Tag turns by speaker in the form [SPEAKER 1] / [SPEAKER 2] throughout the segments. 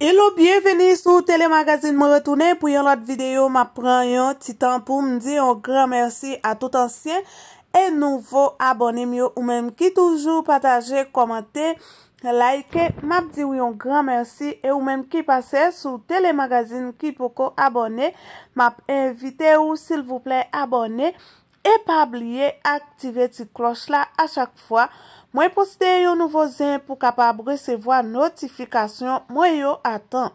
[SPEAKER 1] Hello, bienveni sou telemagazin mou retounen. Pou yon lot videyo, ma pran yon titan pou mdi yon gran mersi a tout ansyen. E nouvo abonem yo ou menm ki toujou pataje, komante, like. Map di yon gran mersi e ou menm ki pase sou telemagazin ki poko abone. Map invite ou sil vouple abone. E pa ablie aktive ti kloch la a chak fwa. Mwen poste yo nouvo zin pou kapab resevo a notifikasyon mwen yo atan.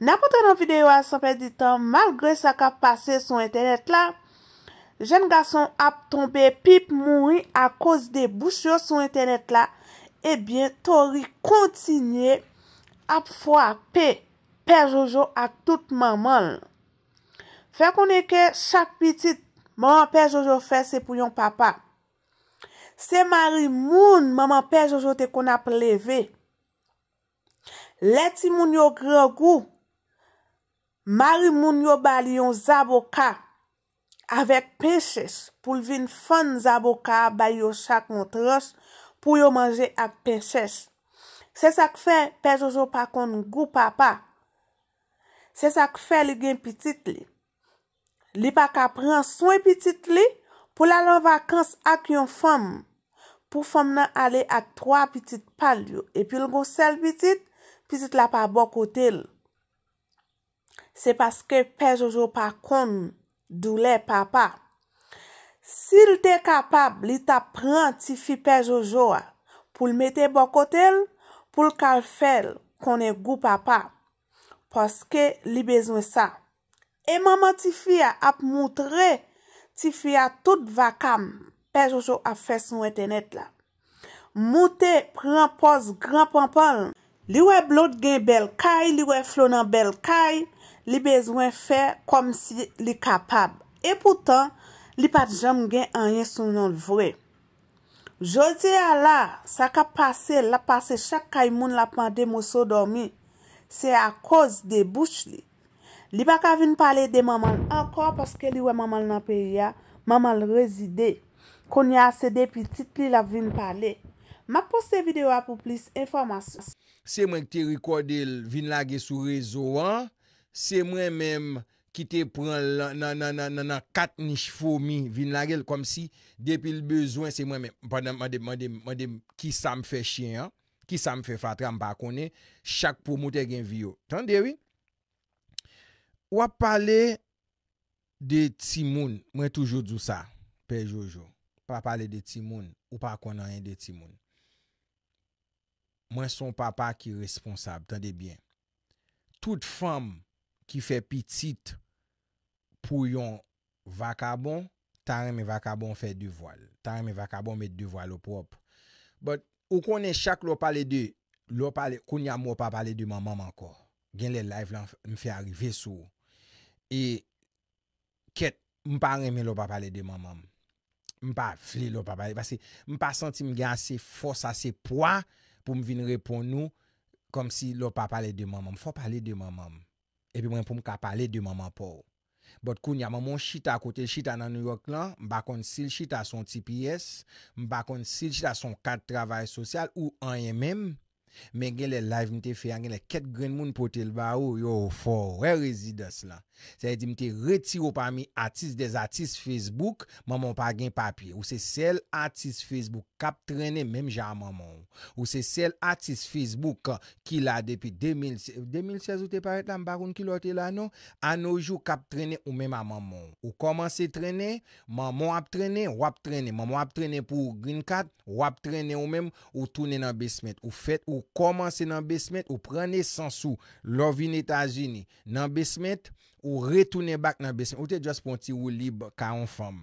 [SPEAKER 1] Na konten an videyo a sanpe di tan, malgre sa ka pase sou internet la, jen gason ap tombe pip mouni a kouse de bouch yo sou internet la, ebyen tori kontinye ap fwa pe, pe Jojo ak tout mamal. Fè konen ke chak pitit mwen pe Jojo fè se pou yon papa. Se mari moun, maman pe Jojo te kon ap leve. Leti moun yo gre gu, mari moun yo bali yon zaboka avèk pe chèche pou lvin fèn zaboka bayo chak moun tròs pou yo manje ak pe chèche. Se sa k fè, pe Jojo pa kon gu papa. Se sa k fè, li gen pitit li. Li pa ka pran swen pitit li pou la lan vakans ak yon fèm. pou fom nan ale ak 3 pitit pal yo, epi l go sel pitit, pitit la pa bokotel. Se paske pe Jojo pa kon, dou le papa. Si l te kapab, li ta pran ti fi pe Jojo a, pou l mete bokotel, pou l kal fel kon e go papa, paske li bezwen sa. E maman ti fia ap moutre, ti fia tout vakam, pe Jojo a fes nou etenet la. Moute prean pos gran pampan, li we blot gen bel kaj, li we flonan bel kaj, li bezwen fe kom si li kapab. E poutan, li pat jam gen anyen sou nou vre. Jozi a la, sa ka pase, la pase chak kay moun la pande mousso dormi. Se a koz de bouch li. Li baka vin pale de mamal ankor paske li we mamal nan perya, mamal rezidey. konye a se depi titli la vin pale. Ma poste video a pou plis informasyon.
[SPEAKER 2] Se mwen te rekode vin lage sou rezo an, se mwen menm ki te pran nan nan nan nan nan nan kat nish fomi vin lage l kom si, depi l bezwen se mwen menm, mwen dem ki sa m fe chen an, ki sa m fe fatran bakone, chak pou mouten gen vyo. Tande wii? Wap pale de timoun, mwen toujou dousa, pe Jojo. Pa pale de ti moun, ou pa konan yon de ti moun. Mwen son papa ki responsab, tande bien. Tout fom ki fe pitit pou yon vakabon, tan reme vakabon fe du voal. Tan reme vakabon met du voal ou prop. But ou konen chak lo pale de, lo pale, koun ya mou pa pale de mamam ankor. Gen le live lan mi fe arive sou. E ket mpa reme lo pale de mamam. M pa fle lò papale, m pa senti m gen ase fòs, ase pwa pou m vin repon nou kom si lò papale de mamam. Fò pale de mamam, epi mwen pou m ka pale de mamam pou. Bot koun yaman moun chita akote, chita nan New York lan, m bakon sil chita son TPS, m bakon sil chita son kat travay sosyal ou AMM. men gen le live mte fè an gen le ket gren moun pote lba ou yo ou for re rezides la. Se yè di mte retiro pa mi atis des atis Facebook, maman pa gen papye ou se sel atis Facebook kap trene mèm jan maman ou ou se sel atis Facebook uh, ki la depi 2016 2016 ou te paret la mbaroun ki lote la nou an nou jou kap trene ou mèm a maman ou ou komanse trene, maman ap trene, wap trene, maman ap trene pou Green Cat, wap trene ou mèm ou toune nan Besmet, ou fèt ou komanse nan besmet, ou prene sansou lovi neta zini nan besmet, ou retounen bak nan besmet, ou te just pon ti ou li ka on fom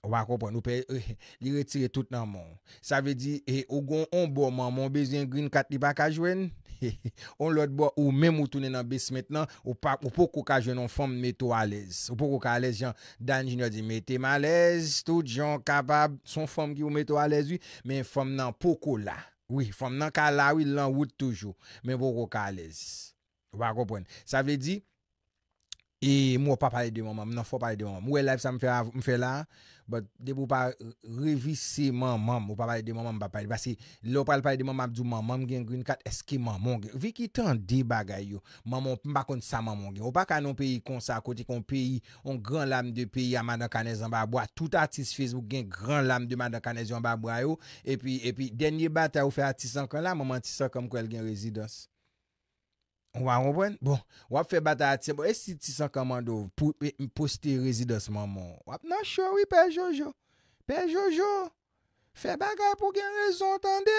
[SPEAKER 2] wakopon, ou pe eh, li retire tout nan moun, sa ve di eh, ou gon on bo man, moun bezien grin kat li bak a jwen, on lot bo ou mem ou tounen nan besmet nan ou poko ka jwen, on fom meto alez ou poko ka alez, jan dan jinyo di me te malez, tout jan kapab son fom ki ou meto alez vi men fom nan poko la Oui, fòm nan ka lawi, lan wout toujou. Men wò wò ka alèz. Wò wò wò bwen. Sa vle di, e mwè pa pale de mwè mwè, mwen fò pale de mwè mwè, mwen wè laf sa mwè fè la, mwen fè la, de pou pa revise man mam ou pa pale de man mam pa pale basi lou pale pale de man mam djou man mam gen green card eske man mong vi ki tan de bagay yo man mong mba kont sa man mong gen ou pa kanon peyi konsa koti kon peyi on gran lam de peyi a man dan kanez yon ba bwa tout artist facebook gen gran lam de man dan kanez yon ba bwa yo epi epi denye bat a ou fe artist an kon la man mantisa kom kwen gen rezidans Wap fe bata a tsebo, esi tisan komando pou poste rezidans maman. Wap nan chowi pe Jojo. Pe Jojo, fe bagay pou gen rezon tande.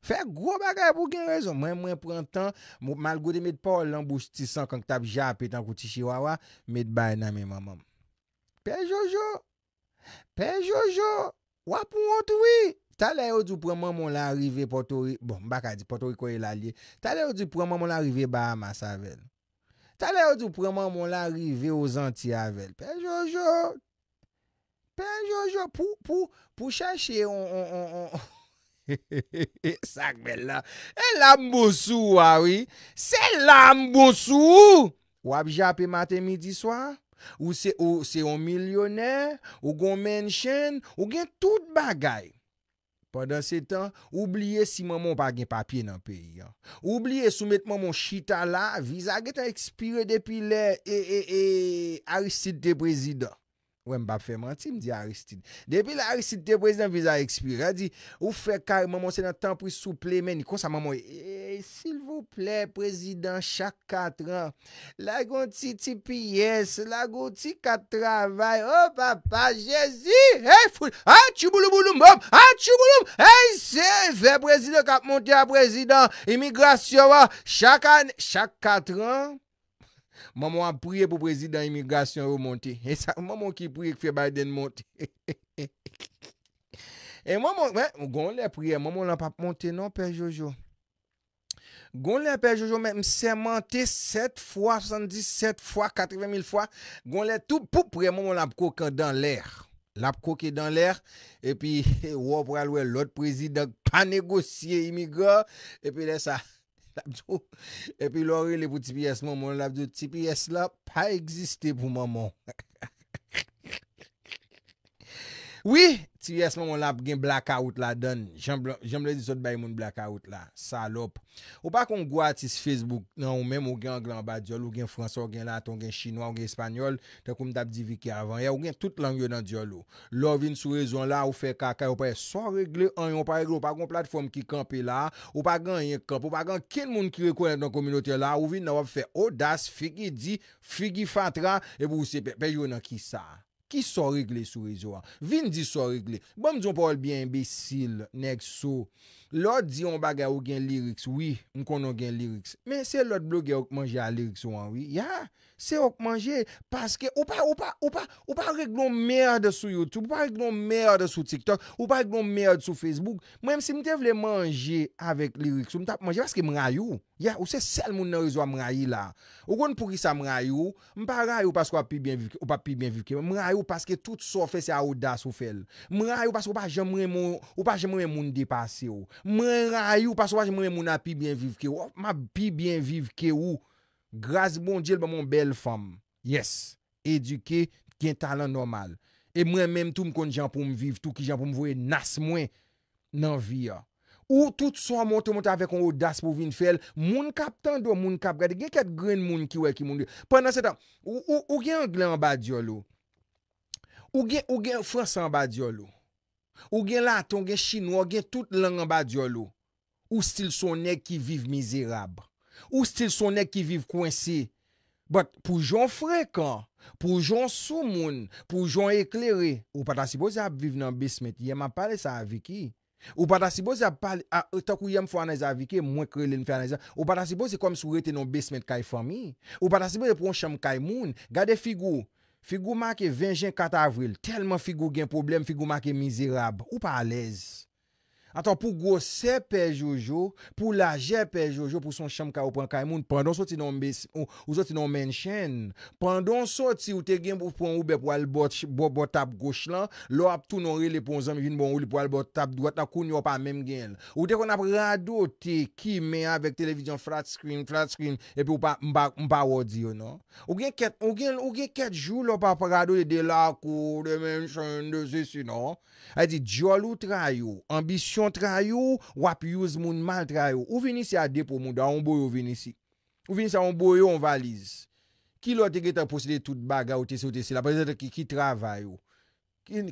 [SPEAKER 2] Fe gro bagay pou gen rezon. Mwen mwen pran tan, mwen mal gode met pa ou lanbouj tisan kank tap ja apetan kouti chihwa wap, met bay nan men maman. Pe Jojo, pe Jojo, wap mwen twi? Talè ou dupreman moun la rive potori, bon baka di potori kwenye lalye, talè ou dupreman moun la rive ba hamas avèl. Talè ou dupreman moun la rive ou zanti avèl. Pej yo jo, pej yo jo pou chache yon, yon, yon, yon, e sakbe la. E lambo sou wawi, ah se lambo sou. Ou ap jappe mate midi swa, ou se yon milyoner, ou goun men chen, ou gen tout bagay. Pendan se tan, oubliye si maman pa gen papye nan peyi. Oubliye sou met maman chita la, vizag etan ekspire depi le harisite de prezident. Wè mbap fèman, ti mdi Aristide. Depi la Aristide, te prezident viz a ekspir, a di, ou fè kari maman se nan tanpri souple men, ni kon sa maman e, e, sil vople prezident, chak katran, la gonti ti piyes, la gonti katravay, o oh, papa, jezi, e, ful, a, tchibouloum, a, tchibouloum, e, se, vè prezident, katmonti a prezident, imigrasyon, chak katran, Maman ap prie pou prezident imigrasyon remonte E sa maman ki prie ki fye Biden monte E maman, mwen, goun lè prie Maman non, lè ap ap monte, non pe Jojo Goun lè pe Jojo, mwen mse mante 7 fwa, 77 fwa, 80 mil fwa Goun lè tout pou prie, maman lè ap koke dan lèr Lè ap koke dan lèr E pi, wò pral wè, lot prezident pa negosye imigras E pi lè sa Lapjou epi lorile pou TPS moun moun. Lapjou TPS la pa egziste pou moun moun. Ouye. Ti yesman moun lap gen blakaout la dan, jenm le di sot bay moun blakaout la, salop. Ou pa kon gwa ti se Facebook nan ou menm ou gen anglan ba diolo, ou gen François, ou gen Latin, ou gen Chinois, ou gen Espanyol, ten koum tap di viki avan ya, ou gen tout langyo nan diolo. Lò vin sou rezon la ou fe kaka, ou pa e so regle an yon, ou pa regle ou pa kon platform ki kampe la, ou pa gen yon kamp, ou pa gen ken moun ki rekonen nan kominote la, ou vin nan wap fe odas, figi di, figi fatra, e bou se pe yo nan ki sa. Ki so regle sou rezo an? Vin di so regle. Bonn diyo Paul biye imbesil, nek so... Lò di yon baga yon gen liriks. Oui, m konon gen liriks. Men se lòt blog gen yon manje yon liriks ou an. Ya, se yon manje. Paske ou pa, ou pa, ou pa, ou pa. Ou pa reglon merde sou Youtube. Ou pa reglon merde sou TikTok. Ou pa reglon merde sou Facebook. Mwen si m te vle manje avèk liriks. Ou m tap manje paske m rayou. Ya, ou se sel moun nè rizwa m rayi la. Ou kon pou ki sa m rayou. M pa rayou paske ou pa pi bien vivke. M rayou paske tout sofe se a ou das ou fel. M rayou paske ou pa jemre moun depase ou. Mwen ray ou pas waj mwen moun api byen viv ke ou. Mwen api byen viv ke ou. Graz bon djel ba moun bel fom. Yes. Eduke gen talan normal. E mwen menm tou mkon jen pou mviv. Tou ki jen pou mvoye nas mwen nan vi ya. Ou tout sou a moun te moun te avek an odas pou vin fel. Moun kap tan do, moun kap gade. Gen ket gren moun ki wè ki moun do. Pendan se tan, ou gen Anglè an ba diol ou. Ou gen Fransan an ba diol ou. Ou gen la, ton gen chino, ou gen tout langan ba diolo Ou stil son nek ki viv mizerab Ou stil son nek ki viv kwen se But pou joun frekan, pou joun sou moun, pou joun eklere Ou pata sipo se ap viv nan besmet, yema pale sa aviki Ou pata sipo se ap pale, e, takou yem fwanez aviki, mwen krelen fwanez aviki Ou pata sipo se kom sou rete nan besmet kayfami Ou pata sipo se proncham kaymoun, gade figou Figo ma ke venjen kat avril, telman figo gen problem, figo ma ke mizirab, ou pa alez. Ataw pou gose pe Jojo, pou laje pe Jojo, pou son sham ka ou pan kay moun, pandon soti nou menchen, pandon soti ou te gen pou pon oube pou al bot tap goslan, lo ap tou non rele pon zanmi vin bon ouli pou al bot tap dwat na koun yo pa mem gen. Ou te kon ap rado te ki men avek televizyon flat screen, flat screen epi ou pa mba wadi yo, no? Ou gen ket, ou gen, ou gen ket joul ou pa rado de delak ou de menchen de zesi, no? A di, diol ou tra yo, ambisyon On tra yo, wap yoz moun mal tra yo. Ou vini si a depo moun, da on bo yo vini si. Ou vini si a on bo yo, on valiz. Ki lo te geta poside tout baga ou tesi ou tesi. La prezente ki ki travay yo.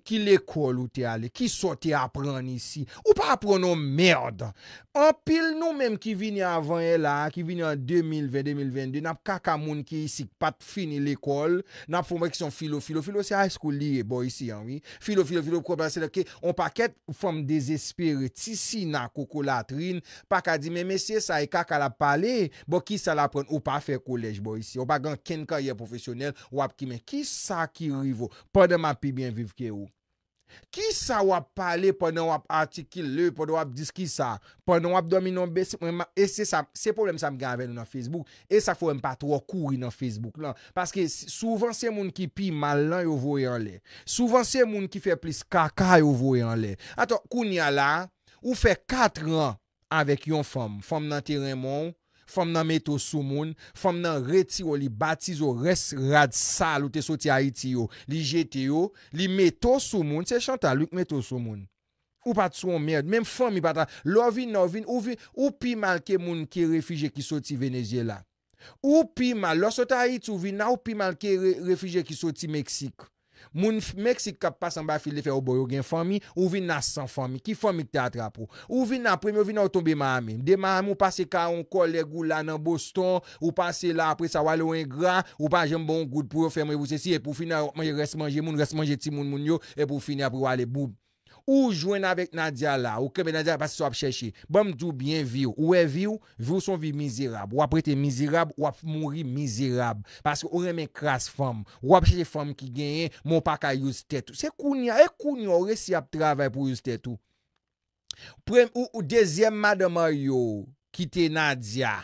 [SPEAKER 2] Ki l'ekol ou te ale Ki sote apren isi Ou pa apren nou merd An pil nou menm ki vini avan e la Ki vini an 2020-2022 Nap kaka moun ki isi pat fini l'ekol Nap foun mwen ki son filo-filo-filo Si a esko liye bo isi anwi Filo-filo-filo pou kwa basen On pa ket fom desespere Tisi na koko latrin Pa ka di menmese sa e kaka la pale Bo ki sa la apren ou pa fe kolej bo isi Ou pa gen ken karye profesyonel Ou ap ki men Ki sa ki rivo Pa de ma pi bien vivke Ki sa wap pale pwè nan wap artikil lè, pwè nan wap diski e sa, pwè nan wap domi nan besi, e se problem sa m gavè nan Facebook, e sa fwè m patro kouri nan Facebook lan. Paske souvan se moun ki pi malan yo voyan lè, souvan se moun ki fe plis kaka yo voyan lè. Ato, koun ya la, ou fe katran avèk yon fom, fom nan teren moun. Fom nan meto sou moun, fom nan reti yo li batiz yo res rad sal ou te soti Haiti yo, li jeti yo, li meto sou moun, se chanta luk meto sou moun. Ou pati sou moun merd, menm fom mi pata lovin, novin, ouvi, ou pimal ke moun ke refije ki soti Venezuela. Ou pimal, lo soti Haiti ouvi, nan ou pimal ke refije ki soti Meksik. Moun Meksik kap pasan ba fil de fe ou bo yo gen fomi, ou vin na san fomi, ki fomi te atrapo. Ou vin na premi, ou vin nou tombe mame. De mame ou pase ka on koleg ou la nan boston, ou pase la apre sa wale ou en gra, ou pa jen bon goud pou ou ferme ou se si, e pou fina ou manje resmanje moun, resmanje ti moun moun yo, e pou fina apre wale boub. Ou jwen avèk Nadia la, ou kèmè Nadia pasi sou ap chèche, bèm dù byen viw, ou e viw, viw son viw mizirab, wap rete mizirab, wap mouri mizirab, pasi ou reme kras fòm, wap chèche fòm ki genye, moun paka yus tètou. Se koun ya, e koun ya, ou re si ap travè pou yus tètou. Prem, ou dezem madama yo, ki te Nadia,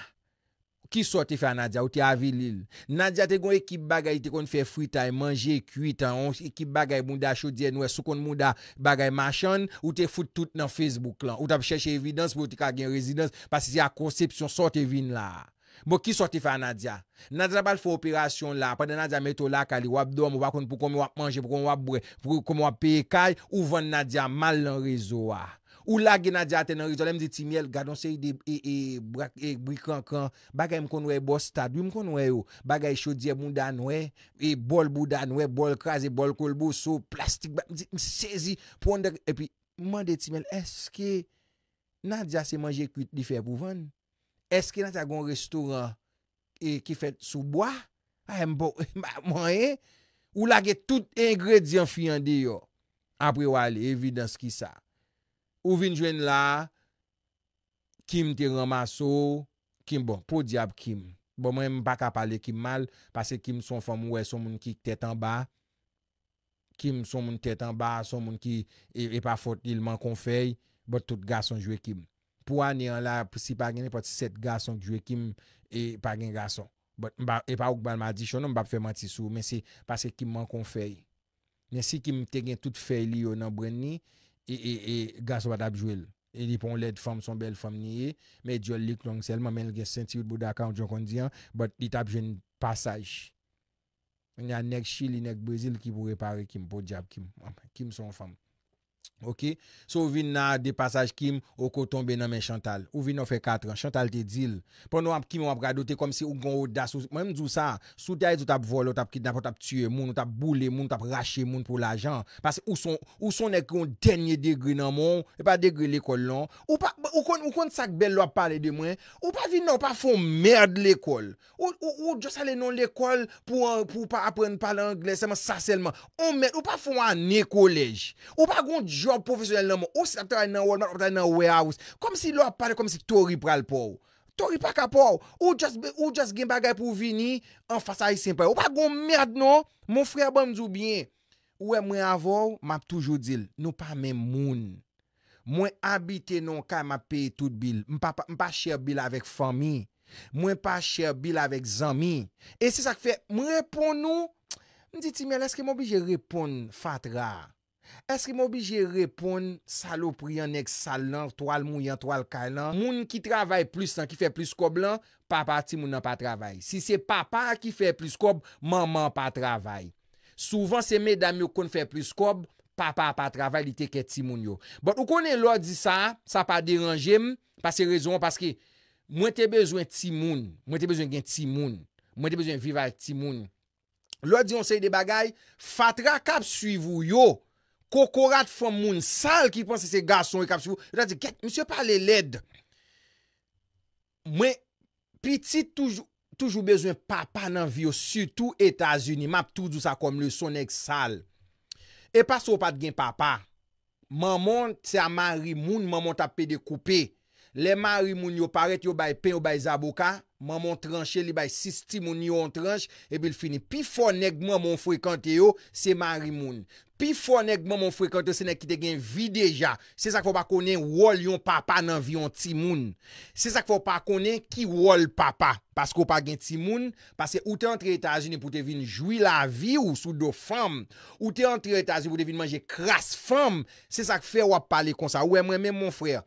[SPEAKER 2] Ki sorti fè a Nadia? Ou te avilil? Nadia te gwen ekip bagay te kon fè fritay, manje, kuitan, ekip bagay moun da chou diye noue, sou kon moun da bagay machan, ou te foute tout nan Facebook lan. Ou tap chèche evidens pou ou te kage yon rezidens, pasi si a konsepsyon sorti vin la. Bo ki sorti fè a Nadia? Nadia bal fè operasyon la, pande Nadia meto la kali, wap dom, wap kon pou kon wap manje, pou kon wap bre, pou kon wap peye kaj, ouvan Nadia mal lan rezo wak. Ou lagi nan dja tenen rizol, em di timel, gado se yi de ee, ee, ee, brikankan, bagay mkon wè, bostad, wè mkon wè yo, bagay chodye moun dan wè, ee bol bo dan wè, bol kaze, bol kol bo, so plastik, msezi, pwonder, epi, man de timel, eske nan dja se manje kuit di fè pou van? Eske nan t'a gon restoran, ee, ki fèt sou boi? Ah, bon, a, em bo, mwen yen, ou lagi tout engredyant fiyan de yo, apre wale, evidans ki sa. Ou vin jwen la, kim te ramaso, kim bon, pou diap kim. Bon mwen m baka pale kim mal, pase kim son fom wè son moun ki tèt an ba, kim son moun tèt an ba, son moun ki e, e pa fote il man kon fèy, bot tout gason jwe kim. Pou ane an la, si pa gen e poti set gason jwe kim, e pa gen gason. E pa ouk ban ma di, chonon m bap fè man ti sou, mè si pase kim man kon fèy. Mè si kim te gen tout fèy li yo nan brenni, mè si kim te gen tout fèy li yo nan brenni, E, e, e gas wad apjwel. E di pon led fom son bel fom niye. Me di yo lik long sel. Ma men lge senti wot bo da akant jon kon diyan. But di tapjwen pasaj. Nya nek Chile, nek Brazil ki bo repare kim. Bo jab kim. Kim son fom. Ok? Se ou vin nan de passage kim Ou ko tombe nan men Chantal Ou vin nan fe 4 an Chantal te dil Pon nou ap kim ou ap radote Kom si ou gon ou das Mwen mdou sa Souta e zo tap vol Ou tap kit napon Tap tue moun Ou tap boule moun Ou tap rache moun pou la jan Pase ou son Ou son ekon denye degri nan moun Epa degri l'ekol lan non. Ou pa Ou kon sak bel lo ap pale de mwen Ou pa vin nan Ou pa fon merd l'ekol Ou Ou Ou jos ale nan l'ekol Pou an Pou pa apren pa l'angles Eman sa selman Ou merd Ou pa fon an ne kolej ou profesyonel nan moun, ou si datan nan world, ou si datan nan warehouse, kom si lor pade kom si tori pral pou, tori pakapou, ou just gen bagay pou vini, an fasa yi sempay, ou pa goun mèrd nou, moun frè ban mzou bie, ou e mwen avou, m ap toujou dil, nou pa mè moun, mwen abite nou ka m ap paye tout bil, m pa share bil avèk fami, mwen pa share bil avèk zami, e se sa kfe, mwen repon nou, m di ti mè, lè se ke m obi jè repon fatra, Eske mou bi je repon salopri anek sal nan, toal mou yan, toal kay nan? Moun ki travay plus an, ki fe plis kob lan, papa ti moun nan pa travay. Si se papa ki fe plis kob, maman pa travay. Souvan se medami yo kon fe plis kob, papa pa travay li teke ti moun yo. Bon, ou konen lor di sa, sa pa deranje m, pa se rezon, paske mwen te bezwen ti moun, mwen te bezwen gen ti moun, mwen te bezwen viva ti moun. Lor di yon sey de bagay, fatra kap suivou yo, Kokorat fom moun sal ki pwans se se gason e kapsivou. Jwa di ket, msye pale led. Mwen, piti toujou bezwen papa nan vyo, sutou Etasuni, map toujou sa komlou, son ek sal. E pa sou pat gen papa. Maman, se a mari moun, maman tapede koupe. Le mari moun yo paret yo bay pen yo bay zaboka. Maman tranche li bay, sis ti moun yo an tranche, e bel fini. Pi fò nek maman fwekante yo, se mari moun. Pi fò nek maman fwekante yo, se nek ki te gen vi deja. Se sak fò pa konen wòl yon papa nan vi yon ti moun. Se sak fò pa konen ki wòl papa, pask wò pa gen ti moun. Paske ou te antre etazi pou te vin jouy la vi ou sou do fam. Ou te antre etazi pou te vin manje kras fam. Se sak fè wap pale konsa, wè e mwen men moun fwek.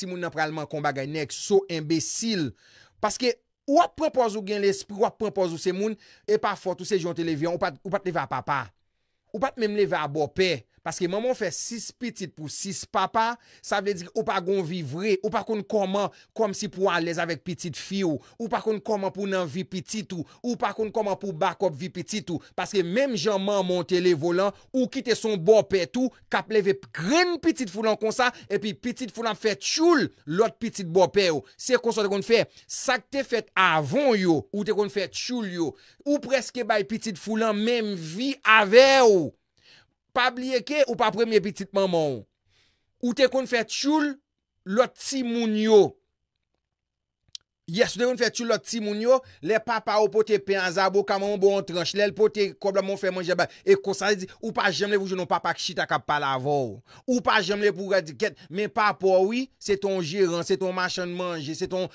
[SPEAKER 2] si moun nan pralman kon bagay nek, so imbesil, paske wap pranpoz ou gen l'espri, wap pranpoz ou se moun, e pa fote ou se jonte levyon, ou pat leve a papa, ou pat mem leve a bopè, Paske maman fe sis pitit pou sis papa, sa vle di ki ou pa gon vivre, ou pa kon koman kom si pou alez avek pitit fi ou, ou pa kon koman pou nan vi pitit ou, ou pa kon koman pou bakop vi pitit ou. Paske menm jaman monte le volan ou kite son bopet ou, ka pleve gren pitit fulan konsa, epi pitit fulan fe choul lot pitit bopet ou. Se konsa te kon fe, sak te fet avon yo, ou te kon fe choul yo, ou preske bay pitit fulan menm vi ave ou. Pa bliyeke ou pa premye bitit mamon. Ou te kon fet choul, lot si moun yo. Yes, nou yon fè tout lò timoun yo, lè papa ou pote pe anzabou ka moun bo an tranche, lè lè pote kob la moun fè manje bè. E konsan lè di, ou pa jem lè pou joun nou papa ki chita kap pa la vò. Ou pa jem lè pou rè di kèt, men papa oui, se ton jiran, se ton machan manje, se ton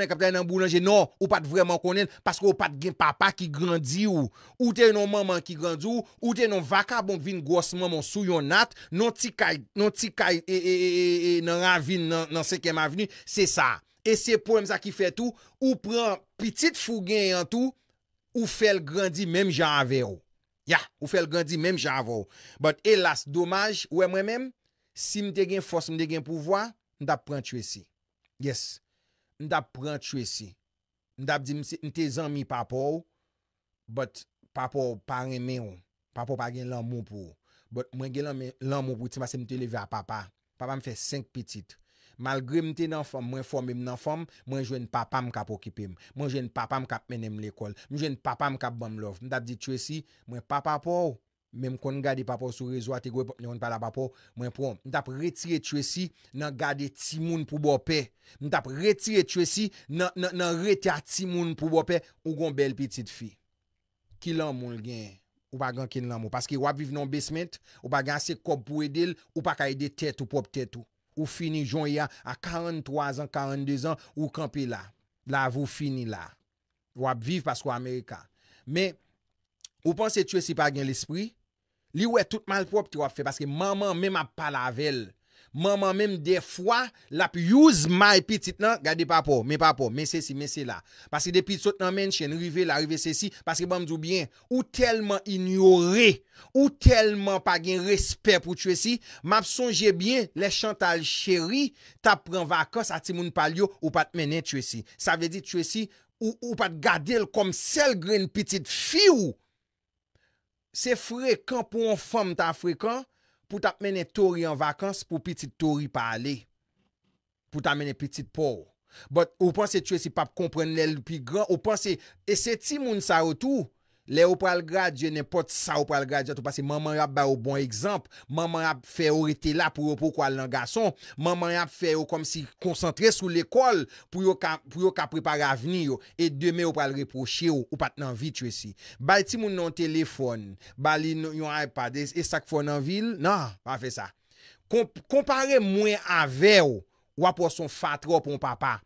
[SPEAKER 2] ne kap kè nan boulanje. Non, ou pat vreman konen, pasko ou pat gen papa ki grandi ou. Ou te yon maman ki grandi ou, ou te yon vaka bon vin gosman moun sou yon nat, non ti kè yon ravin nan sekèm avini, se sa. E se pou m zaki fè tou, ou pran piti fougen yon tou, ou fèl grandi mèm jan avè ou. Ya, ou fèl grandi mèm jan avè ou. But, elas, domaj, ou m wè mèm, si m te gen fòs, m te gen pouvwa, m dap pran chwe si. Yes, m dap pran chwe si. M dap di, m te zan mi papou, but papou pa remè ou. Papou pa gen lan moun pou ou. But, mwen gen lan moun pou ou, ti m ase m te leve a papa. Papa m fè 5 piti tou. Malgre mte nan fòm, mwen fòm mèm nan fòm, mwen jwen papam kap okipèm. Mwen jwen papam kap menèm l'ekol. Mwen jwen papam kap bèm lov. Mwen tap di Tresi, mwen papapo, mwen kon gade papo sou rezo ati gwe, mwen promp. Mwen tap retire Tresi, nan gade timoun pou bopè. Mwen tap retire Tresi, nan retea timoun pou bopè, ou gon bel pitit fi. Ki lan moun gen, ou pa gen kin lan moun. Paske wap viv nan besment, ou pa gen se kop pou edil, ou pa ka ide tet ou pop tet ou. Ou fini joun ya a 43 an, 42 an, ou kampi la. La avou fini la. Wap viv pasko Amerika. Me, ou panse tue si pa gen l'espri, li wè tout malprop ti wap fe, paske maman men map palavel Manman menm de fwa, la pi youz may pitit nan, gade pa po, men pa po, men se si, men se la. Paske depi sot nan men, chen rive la, rive se si, paske ban mdou bien, ou telman inyoré, ou telman pa gen respè pou chwe si, map sonje bien, le chantal chéri, ta pren vakos ati moun palyo, ou pat menen chwe si. Sa ve di chwe si, ou pat gade l kom sel gren pitit fi ou. Se frekant pou an fom ta frekant, pou tap mene tori an vakans pou piti tori pa ale. Pou tap mene piti po. But ou pan se chwe si pap kompren lèl pi gran, ou pan e se ese ti moun sa otou, Le ou pral gradye, ne pot sa ou pral gradye, tou pasi maman rap ba ou bon ekzamp, maman rap fe ou rete la pou ou pou kwa lan gason, maman rap fe ou kom si konsantre sou l'ekol, pou ou ka prepare aveni yo, e deme ou pral reproche yo, ou pat nan vitwe si. Bay ti moun nan telefon, bali yon iPad, e, e sak fon nan vil, nan, pa fe sa. Kompare mwen ave yo, wap wap son fatro pou mpapa,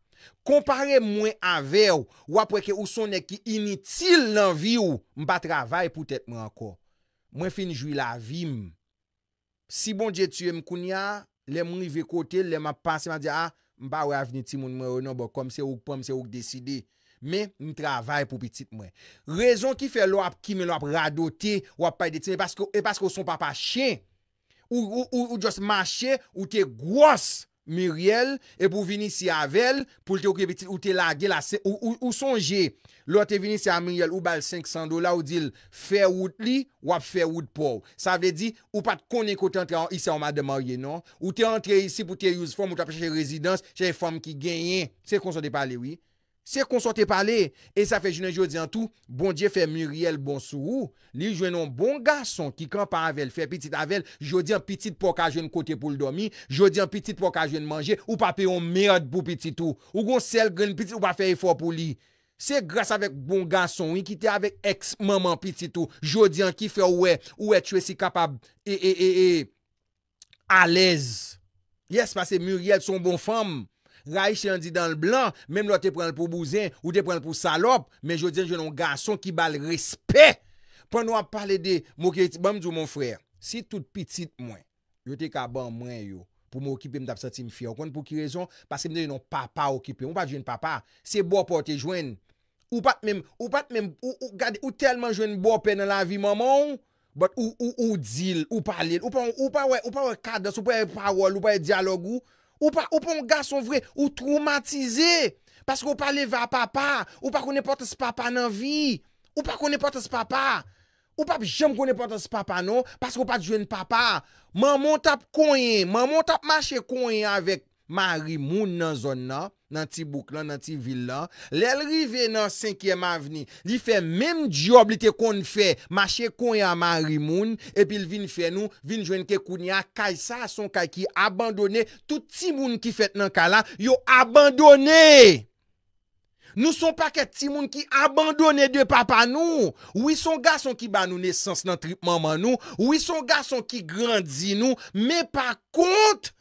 [SPEAKER 2] Kompare mwen ave ou, wapweke ou sonen ki initil nan vi ou, mba travay pou tet mwen anko. Mwen finjou la vi mwen. Si bon je tue mkoun ya, le mwen ive kote, le ah, mwen panse mwen di a, mba wavni ti mwen mwen anbo komse ou non, pomse ou deside. Men, mwen travay pou pitit mwen. Rezon ki fe lou ap kime lou ap rado te, wap pay deti, e, e paske ou son papa chen. Ou just mache, ou te gwas. Muriel, e pou vinisi a vel, pou te ou krepetit ou te lage la se, ou sonje, lor te vinisi a Muriel ou bal 500 dola ou dil, fè wout li, wap fè wout pou. Sa vle di, ou pat konen kote antre an, isè an ma demarye non, ou te antre isi pou te youse fòm ou te apreche rezidans, chè fòm ki genyen, se konso de pale wii. Se konsote pale, e sa fe jounen jounen tou, bon diye fe Muriel bon sou ou, li jounen non bon gason ki kan pa avel, fe pitit avel, jounen pitit pou ka jounen kote pou l'domi, jounen pitit pou ka jounen manje, ou pa pe yon merd pou pitit ou, ou gon sel gren pitit ou pa fe efor pou li. Se grase avek bon gason, yon ki te avek eksmanman pitit ou, jounen ki fe ou e, ou e tchwe si kapab e e e e, alez. Yes, pase Muriel son bon famm. Raiche yon di dan l'blan, Mem lò te pren l'pou bouzen, Ou te pren l'pou salop, Men jò diyen jwen yon gason ki bal respect, Pon nou a pale de, Mokye, Bam djou moun frè, Si tout pitit mwen, Jote ka ban mwen yo, Pou mou okipe mdap sa tim fiyon, Kon pou ki rezon, Paske mde yon papa okipe, Moun pa diyen papa, Se bo pote jwen, Ou pat mem, Ou pat mem, Ou gade, Ou telman jwen bo pen nan la vi maman, But ou, Ou, Ou di, Ou pale, Ou pa we, Ou pa we kados, Ou pa Ou pa ou pou nga son vre ou traumatize. Paske ou pa leve a papa. Ou pa kone porte se papa nan vi. Ou pa kone porte se papa. Ou pa pou jem kone porte se papa nou. Paske ou pa djwen papa. Man mont ap konyen. Man mont ap mache konyen avek. Ma rimoun nan zon nan, nan ti bouk lan, nan ti vil lan, lèl rive nan 5e avni, li fè mèm diob li te kon fè, mache kon ya ma rimoun, epil vin fè nou, vin jwen ke koun ya, kaj sa son kaj ki abandone, tout ti moun ki fèt nan kala, yo abandone! Nou son pa ket ti moun ki abandone de papa nou! Ou yi son gason ki ba nou nesans nan trip mama nou, ou yi son gason ki grandzi nou, me pa kont,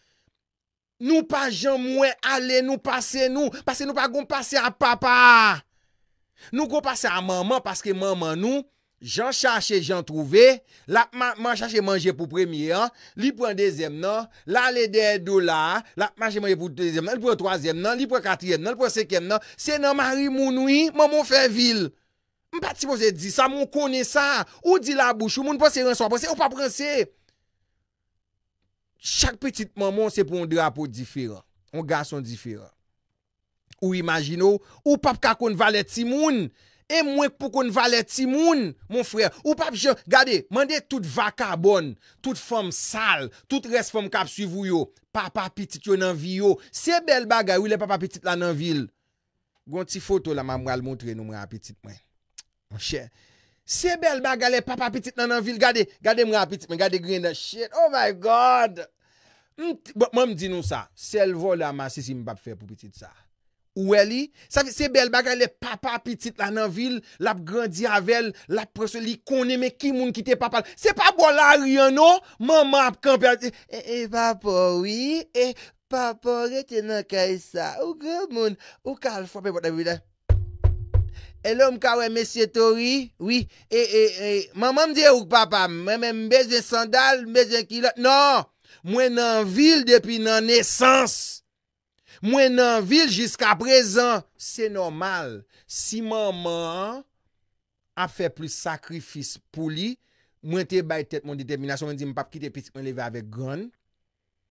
[SPEAKER 2] Nou pa jan mwen ale nou pase nou. Pase nou pa goun pase a papa. Nou goun pase a maman. Pase ke maman nou. Jan chache jan trouve. La maman chache manje pou premye an. Li pou an dezem nan. La le de do la. La manje manje pou dezem nan. Li pou an toazem nan. Li pou an katryem nan. Li pou an sekem nan. Se nan mary moun oui. Maman fè vil. Mpa ti pou se di. Sa moun kone sa. Ou di la bouchou. Moun pou se renso. Ou pou se ou pa prense. Chak petit maman se pou yon drapo diferan. Yon gason diferan. Ou imagino, ou pap ka kon valet ti moun. E mwen pou kon valet ti moun, moun frey. Ou pap jen, gade, mende tout vaka bon. Tout fom sal. Tout res fom kap suivou yo. Papa pitit yo nan vi yo. Se bel bagay ou le papa pitit la nan vil. Gon ti foto la maman al montre nou mwen apitit mwen. Mwen chen. Se bel ba gale papa pitit nan nan vil, gade, gade mran pitit men, gade green da shit, oh my god! Mwen mdi nou sa, sel vol la masi si mwen pa pfe pou pitit sa. Ou e li, se bel ba gale papa pitit nan nan vil, lap grandiavel, lap preso li kone men, ki moun kite papa. Se pap wala riyan nou, mwen mwen ap kanpe, e, e, e, papa wii, e, papa rete nan kay sa, ou grel moun, ou kal fwap e pota bidej. El om kawè messie tori, wi, e, e, e, maman mdiye ou papa, mwen mbeze sandal, mbeze kilot, non, mwen nan vil depi nan nesans. Mwen nan vil jiska prezan, se normal, si maman ap fè pli sakrifis pou li, mwen te bay tèt mon determinasyon, mwen di m pap kit epi se mwen leve avè gönn.